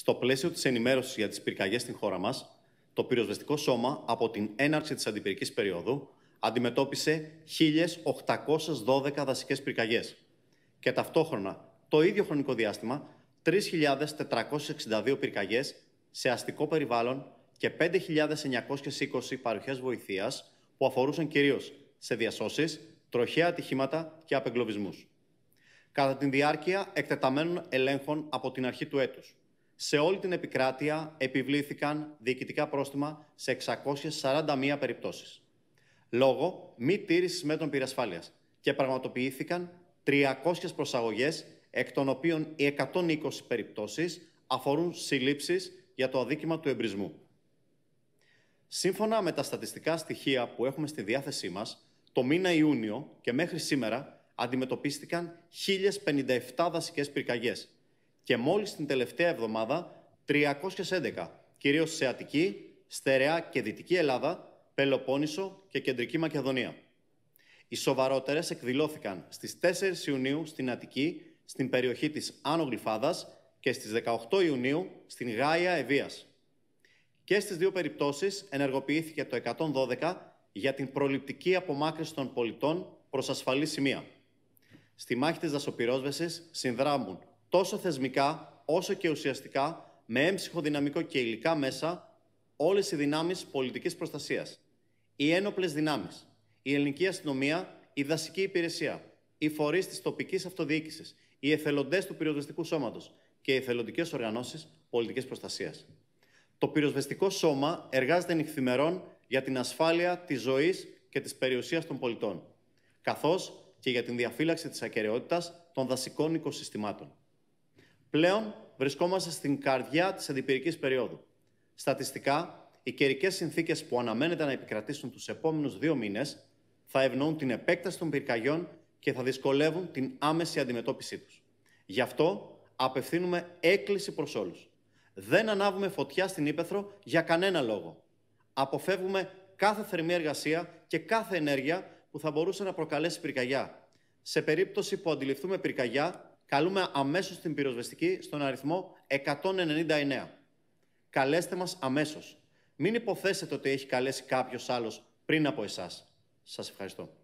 Στο πλαίσιο της ενημέρωσης για τις πυρκαγιές στην χώρα μας, το πυροσβεστικό σώμα από την έναρξη της αντιπυρικής περίοδου αντιμετώπισε 1.812 δασικές πυρκαγιές και ταυτόχρονα το ίδιο χρονικό διάστημα 3.462 πυρκαγιές σε αστικό περιβάλλον και 5.920 παροχές βοηθείας που αφορούσαν κυρίως σε διασώσεις, τροχαία ατυχήματα και απεγκλωβισμούς. Κατά τη διάρκεια εκτεταμένων ελέγχων από την αρχή του έτους σε όλη την επικράτεια επιβλήθηκαν διοικητικά πρόστιμα σε 641 περιπτώσεις. Λόγω μη τήρησης μέτρων πυρασφάλειας και πραγματοποιήθηκαν 300 προσαγωγές, εκ των οποίων οι 120 περιπτώσεις αφορούν συλλήψεις για το αδίκημα του εμπρισμού. Σύμφωνα με τα στατιστικά στοιχεία που έχουμε στη διάθεσή μας, το μήνα Ιούνιο και μέχρι σήμερα αντιμετωπίστηκαν 1.057 δασικές πυρκαγιές, και μόλις την τελευταία εβδομάδα 311, κυρίως σε Αττική, Στερεά και Δυτική Ελλάδα, Πελοπόννησο και Κεντρική Μακεδονία. Οι σοβαρότερες εκδηλώθηκαν στις 4 Ιουνίου στην Αττική, στην περιοχή της Άνω Γλυφάδας και στις 18 Ιουνίου στην Γάια Ευείας. Και στις δύο περιπτώσεις ενεργοποιήθηκε το 112 για την προληπτική απομάκρυση των πολιτών προς ασφαλή σημεία. Στη μάχη της δασοπυρόσβεσης συνδράμουν τόσο θεσμικά όσο και ουσιαστικά με έμψυχο δυναμικό και υλικά μέσα όλες οι δυνάμεις πολιτικής προστασίας. Οι ένοπλες δυνάμεις, η ελληνική αστυνομία, η δασική υπηρεσία, οι φορείς της τοπικής αυτοδιοίκησης, οι εθελοντές του πυροσβεστικού σώματος και οι εθελοντικές οργανώσεις πολιτικής προστασίας. Το πυροσβεστικό σώμα εργάζεται νυχθημερών για την ασφάλεια της ζωής και της περιουσίας των πολιτών, καθώς και για την διαφύλαξη της ακαιρεότητας των δασικών οικοσυστημάτων. Πλέον βρισκόμαστε στην καρδιά της αντιπυρικής περίοδου. Στατιστικά, οι καιρικές συνθήκες που αναμένεται να επικρατήσουν τους επόμενους δύο μήνες θα ευνοούν την επέκταση των πυρκαγιών και θα δυσκολεύουν την άμεση αντιμετώπιση τους. Γι' αυτό απευθύνουμε έκκληση προς όλους. Δεν ανάβουμε φωτιά στην Ήπεθρο για κανένα λόγο. Αποφεύγουμε κάθε θερμή εργασία και κάθε ενέργεια που θα μπορούσε να προκαλέσει πυρκαγιά. Σε περίπτωση που αντιληφθούμε πυρκαγιά, καλούμε αμέσως την πυροσβεστική στον αριθμό 199. Καλέστε μας αμέσως. Μην υποθέσετε ότι έχει καλέσει κάποιος άλλος πριν από εσάς. Σας ευχαριστώ.